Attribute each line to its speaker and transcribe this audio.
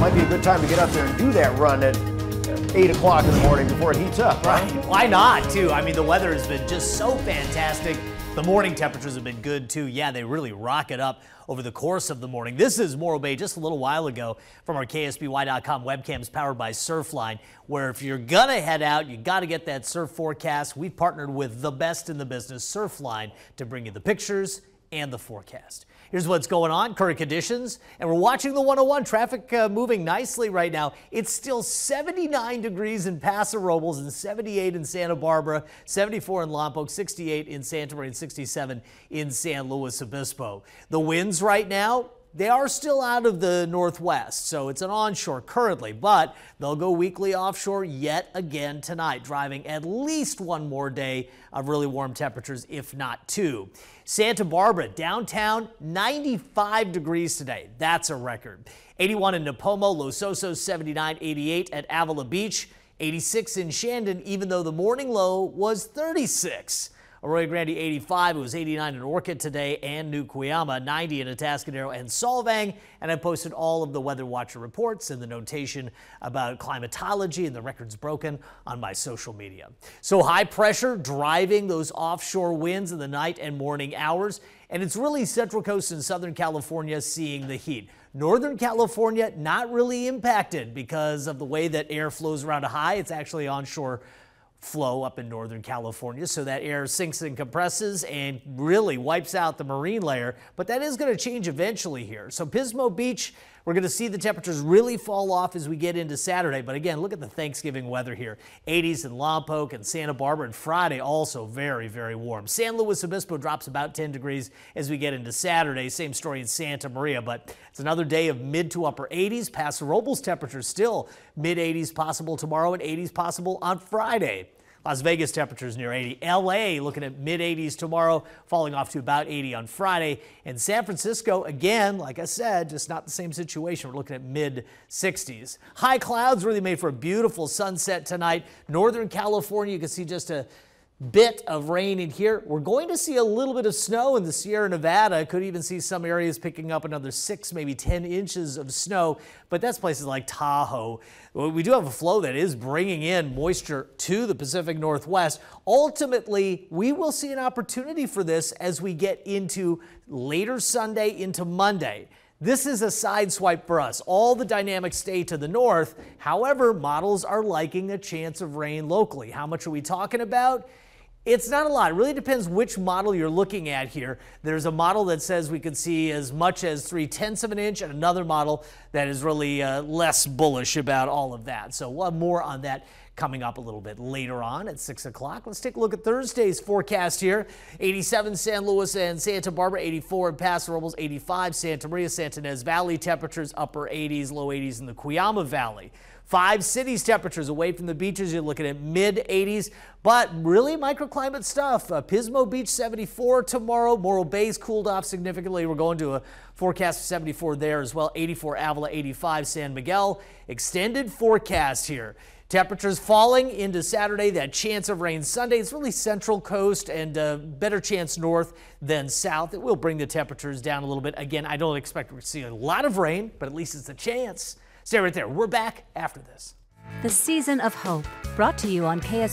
Speaker 1: might be a good time to get out there and do that run at 8 o'clock in the morning before it heats up. Right? right. Why not, too? I mean, the weather has been just so fantastic. The morning temperatures have been good, too. Yeah, they really rock it up over the course of the morning. This is Morro Bay just a little while ago from our KSBY.com webcams powered by Surfline, where if you're going to head out, you got to get that surf forecast. We've partnered with the best in the business, Surfline, to bring you the pictures and the forecast. Here's what's going on, current conditions, and we're watching the 101 traffic uh, moving nicely right now. It's still 79 degrees in Paso Robles and 78 in Santa Barbara, 74 in Lompoc, 68 in Santa Maria, and 67 in San Luis Obispo. The winds right now, they are still out of the northwest, so it's an onshore currently, but they'll go weakly offshore yet again tonight, driving at least one more day of really warm temperatures, if not two. Santa Barbara, downtown, 95 degrees today. That's a record. 81 in Napomo, Los Osos, 79, 88 at Avila Beach, 86 in Shandon, even though the morning low was 36. Arroyo Grande 85, it was 89 in Orchid today and New Cuyama, 90 in Atascadero and Solvang. And I posted all of the Weather Watcher reports and the notation about climatology and the records broken on my social media. So high pressure driving those offshore winds in the night and morning hours. And it's really Central Coast and Southern California seeing the heat. Northern California not really impacted because of the way that air flows around a high. It's actually onshore flow up in Northern California. So that air sinks and compresses and really wipes out the marine layer. But that is going to change eventually here. So Pismo Beach we're going to see the temperatures really fall off as we get into Saturday. But again, look at the Thanksgiving weather here 80s in Lompoc and Santa Barbara, and Friday also very, very warm. San Luis Obispo drops about 10 degrees as we get into Saturday. Same story in Santa Maria, but it's another day of mid to upper 80s. Paso Robles temperatures still mid 80s possible tomorrow and 80s possible on Friday. Las Vegas temperatures near 80. LA looking at mid 80s tomorrow, falling off to about 80 on Friday. And San Francisco, again, like I said, just not the same situation. We're looking at mid 60s. High clouds really made for a beautiful sunset tonight. Northern California, you can see just a bit of rain in here. We're going to see a little bit of snow in the Sierra Nevada. Could even see some areas picking up another six, maybe 10 inches of snow, but that's places like Tahoe. We do have a flow that is bringing in moisture to the Pacific Northwest. Ultimately, we will see an opportunity for this as we get into later Sunday into Monday. This is a sideswipe for us. All the dynamics stay to the north. However, models are liking a chance of rain locally. How much are we talking about? It's not a lot. It really depends which model you're looking at here. There's a model that says we could see as much as 3 tenths of an inch and another model that is really uh, less bullish about all of that. So we'll uh, have more on that coming up a little bit later on at 6 o'clock. Let's take a look at Thursday's forecast here. 87 San Luis and Santa Barbara, 84 in Paso Robles, 85 Santa Maria, Santa Ynez Valley. Temperatures upper 80s, low 80s in the Cuyama Valley. Five cities temperatures away from the beaches. You're looking at mid 80s, but really microclimate stuff. Uh, Pismo Beach 74 tomorrow. Morro Bay's cooled off significantly. We're going to a forecast of 74 there as well. 84 Avila, 85 San Miguel. Extended forecast here. Temperatures falling into Saturday, that chance of rain Sunday. It's really central coast and a uh, better chance north than south. It will bring the temperatures down a little bit. Again, I don't expect to see a lot of rain, but at least it's a chance. Stay right there. We're back after this. The Season of Hope, brought to you on KS.